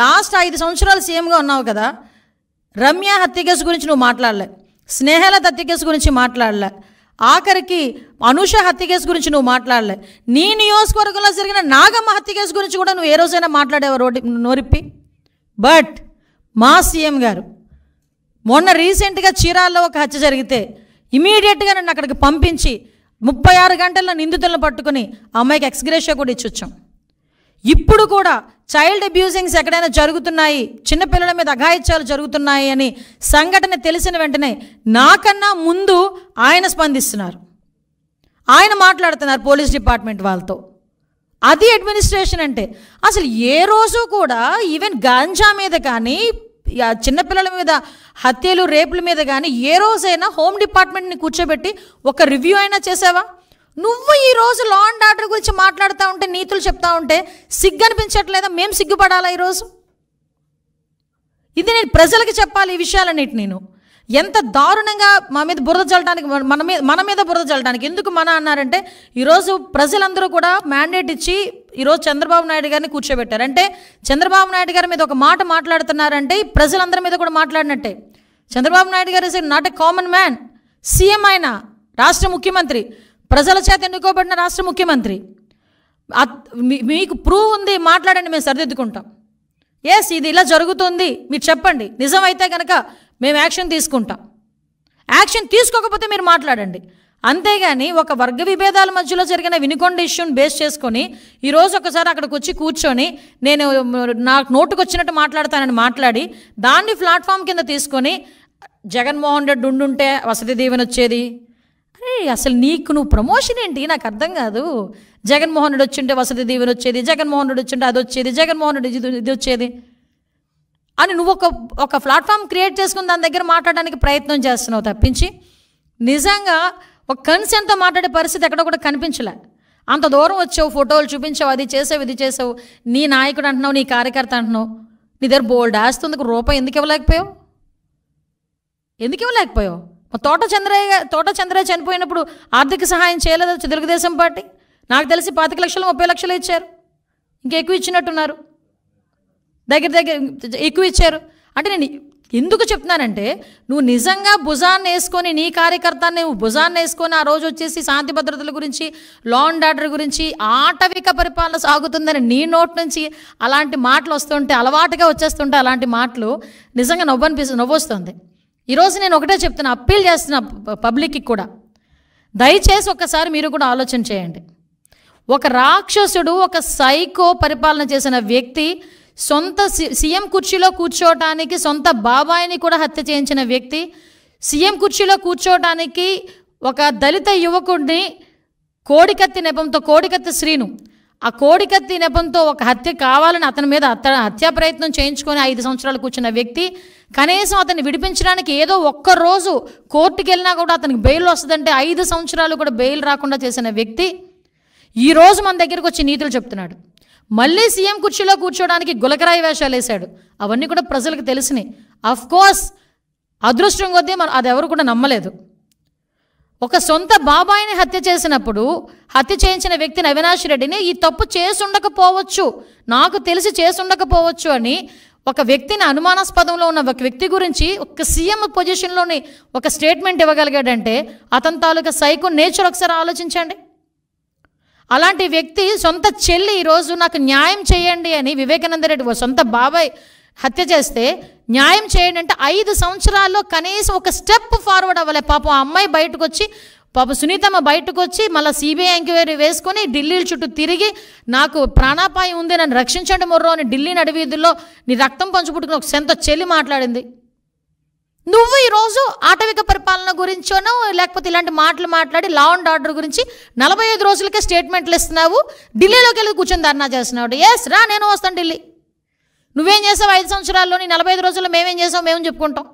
last ఐదు సంవత్సరాలు సీఎంగా ఉన్నావు కదా రమ్య హత్య కేసు గురించి నువ్వు మాట్లాడలే స్నేహలత హత్య కేసు గురించి మాట్లాడలే ఆఖరికి అనుష హత్య కేసు గురించి నువ్వు మాట్లాడలే నీ నియోజకవర్గంలో జరిగిన నాగమ్మ హత్య కేసు గురించి కూడా నువ్వు ఏ రోజైనా మాట్లాడేవా రోడ్డు నోరిప్పి బట్ మా సీఎం గారు మొన్న రీసెంట్గా చీరాల్లో ఒక హత్య జరిగితే ఇమీడియట్గా నన్ను అక్కడికి పంపించి ముప్పై ఆరు గంటల్లో నిందితులను పట్టుకుని అమ్మాయికి ఎక్స్గ్రేషియా కూడా ఇచ్చి వచ్చాం ఇప్పుడు కూడా చైల్డ్ అబ్యూజింగ్స్ ఎక్కడైనా జరుగుతున్నాయి చిన్నపిల్లల మీద అఘాయిత్యాలు జరుగుతున్నాయి అని సంఘటన తెలిసిన వెంటనే నాకన్నా ముందు ఆయన స్పందిస్తున్నారు ఆయన మాట్లాడుతున్నారు పోలీస్ డిపార్ట్మెంట్ వాళ్ళతో అది అడ్మినిస్ట్రేషన్ అంటే అసలు ఏ రోజు కూడా ఈవెన్ గాంజా మీద కానీ చిన్నపిల్లల మీద హత్యలు రేపుల మీద కానీ ఏ రోజైనా హోమ్ డిపార్ట్మెంట్ని కూర్చోబెట్టి ఒక రివ్యూ అయినా చేసావా నువ్వు ఈ రోజు లా అండ్ ఆర్డర్ గురించి మాట్లాడుతూ ఉంటే నీతులు చెప్తా ఉంటే సిగ్గు అనిపించట్లేదా మేము సిగ్గుపడాలా ఈరోజు ఇది నేను ప్రజలకు చెప్పాలి ఈ విషయాలన్నిటి నేను ఎంత దారుణంగా మా మీద బురద చల్లడానికి మన మీద మన మీద బురద చల్లడానికి ఎందుకు మన అన్నారంటే ఈరోజు ప్రజలందరూ కూడా మ్యాండేట్ ఇచ్చి ఈరోజు చంద్రబాబు నాయుడు గారిని కూర్చోబెట్టారు అంటే చంద్రబాబు నాయుడు గారి మీద ఒక మాట మాట్లాడుతున్నారంటే ప్రజలందరి మీద కూడా మాట్లాడినట్టే చంద్రబాబు నాయుడు గారు is not a common man CM ఆయన రాష్ట్ర ముఖ్యమంత్రి ప్రజల చేత ఎన్నుకోబడిన రాష్ట్ర ముఖ్యమంత్రి మీకు ప్రూవ్ ఉంది మాట్లాడండి మేము సరిదిద్దుకుంటాం ఎస్ ఇది ఇలా జరుగుతుంది మీరు చెప్పండి నిజమైతే కనుక మేము యాక్షన్ తీసుకుంటాం యాక్షన్ తీసుకోకపోతే మీరు మాట్లాడండి అంతేగాని ఒక వర్గ విభేదాల మధ్యలో జరిగిన వినుకొండ ఇష్యూని బేస్ చేసుకొని ఈరోజు ఒకసారి అక్కడికి వచ్చి కూర్చొని నేను నాకు నోటుకు వచ్చినట్టు మాట్లాడతానని మాట్లాడి దాన్ని ప్లాట్ఫామ్ కింద తీసుకొని జగన్మోహన్ రెడ్డి ఉండుంటే వసతి దీవెన వచ్చేది అరే అసలు నీకు నువ్వు ప్రమోషన్ ఏంటి నాకు అర్థం కాదు జగన్మోహన్ రెడ్డి వచ్చింటే వసతి దీవెన వచ్చేది జగన్మోహన్ రెడ్డి వచ్చింటే అది వచ్చేది జగన్మోహన్ రెడ్డి ఇది వచ్చేది అని నువ్వు ఒక ఒక ప్లాట్ఫామ్ క్రియేట్ చేసుకుని దాని దగ్గర మాట్లాడడానికి ప్రయత్నం చేస్తున్నావు తప్పించి నిజంగా ఒక కన్సెంట్తో మాట్లాడే పరిస్థితి ఎక్కడ కూడా కనిపించలే అంత దూరం వచ్చావు ఫోటోలు చూపించావు అది చేసావు ఇది చేసావు నీ నాయకుడు అంటున్నావు నీ కార్యకర్త అంటున్నావు నీ దగ్గర బోల్డ్ ఆస్తుంది రూపాయి ఎందుకు ఇవ్వలేకపోయావు ఎందుకు ఇవ్వలేకపోయావు తోట చంద్రయ్య తోట చంద్రయ్య చనిపోయినప్పుడు ఆర్థిక సహాయం చేయలేదు తెలుగుదేశం పార్టీ నాకు తెలిసి పాతిక లక్షలు ముప్పై లక్షలు ఇచ్చారు ఇంకెక్కువ ఇచ్చినట్టున్నారు దగ్గర దగ్గర ఎక్కువ ఇచ్చారు అంటే నేను ఎందుకు చెప్తున్నానంటే నువ్వు నిజంగా భుజాన్ని వేసుకొని నీ కార్యకర్త నువ్వు భుజాన్ని వేసుకొని ఆ రోజు వచ్చేసి శాంతి భద్రతల గురించి లా అండ్ ఆర్డర్ గురించి ఆటవిక పరిపాలన సాగుతుందని నీ నోట్ నుంచి అలాంటి మాటలు వస్తుంటే అలవాటుగా వచ్చేస్తుంటే అలాంటి మాటలు నిజంగా నవ్వనిపిస్తుంది నవ్వొస్తుంది ఈరోజు నేను ఒకటే చెప్తున్నా అప్పీల్ చేస్తున్న పబ్లిక్కి కూడా దయచేసి ఒకసారి మీరు కూడా ఆలోచన చేయండి ఒక రాక్షసుడు ఒక సైకో పరిపాలన చేసిన వ్యక్తి సొంత సీఎం కుర్చీలో కూర్చోవటానికి సొంత బాబాయిని కూడా హత్య చేయించిన వ్యక్తి సీఎం కుర్చీలో కూర్చోవటానికి ఒక దళిత యువకుడిని కోడికత్తి నెపంతో కోడికత్తి శ్రీను ఆ కోడికత్తి నెపంతో ఒక హత్య కావాలని అతని మీద హత్య హత్యా ప్రయత్నం చేయించుకొని ఐదు సంవత్సరాలు కూర్చున్న వ్యక్తి కనీసం అతన్ని విడిపించడానికి ఏదో ఒక్కరోజు కోర్టుకి వెళ్ళినా కూడా అతనికి బెయిల్ వస్తుందంటే ఐదు సంవత్సరాలు కూడా బెయిల్ రాకుండా చేసిన వ్యక్తి ఈరోజు మన దగ్గరికి వచ్చి నీతులు చెప్తున్నాడు మళ్ళీ సీఎం కుర్చీలో కూర్చోవడానికి గులకరాయి వేషాలు వేశాడు అవన్నీ కూడా ప్రజలకు తెలిసినాయి అఫ్ కోర్స్ అదృష్టం కొద్దీ మనం అది ఎవరు కూడా నమ్మలేదు ఒక సొంత బాబాయిని హత్య చేసినప్పుడు హత్య చేయించిన వ్యక్తిని అవినాష్ రెడ్డిని ఈ తప్పు చేసుండకపోవచ్చు నాకు తెలిసి చేసుండకపోవచ్చు అని ఒక వ్యక్తిని అనుమానాస్పదంలో ఉన్న ఒక వ్యక్తి గురించి ఒక సీఎం పొజిషన్లోని ఒక స్టేట్మెంట్ ఇవ్వగలిగాడంటే అతని తాలూకా సైకు నేచర్ ఒకసారి ఆలోచించండి అలాంటి వ్యక్తి సొంత చెల్లి ఈరోజు నాకు న్యాయం చేయండి అని వివేకానంద రెడ్డి సొంత బాబాయ్ హత్య చేస్తే న్యాయం చేయండి అంటే ఐదు సంవత్సరాల్లో కనీసం ఒక స్టెప్ ఫార్వర్డ్ అవ్వలే పాపం ఆ అమ్మాయి బయటకు వచ్చి పాప సునీతమ్మ బయటకు వచ్చి మళ్ళీ సిబిఐ ఎంక్వైరీ వేసుకొని ఢిల్లీ చుట్టూ తిరిగి నాకు ప్రాణాపాయం ఉంది నన్ను రక్షించండి మొర్రో అని ఢిల్లీ నడివీధుల్లో నీ రక్తం పంచుపుట్టుకుని ఒక సెంత చెల్లి మాట్లాడింది నువ్వు ఈరోజు ఆటవిక పరిపాలన గురించోనో లేకపోతే ఇలాంటి మాటలు మాట్లాడి లా అండ్ ఆర్డర్ గురించి నలభై ఐదు రోజులకే స్టేట్మెంట్లు ఇస్తున్నావు ఢిల్లీలోకి వెళ్ళి కూర్చొని ధర్నా చేస్తున్నావు ఎస్ రా నేను వస్తాను ఢిల్లీ నువ్వేం చేసావు ఐదు సంవత్సరాల్లోని నలభై ఐదు రోజుల్లో మేమేం చేసావు మేము చెప్పుకుంటాం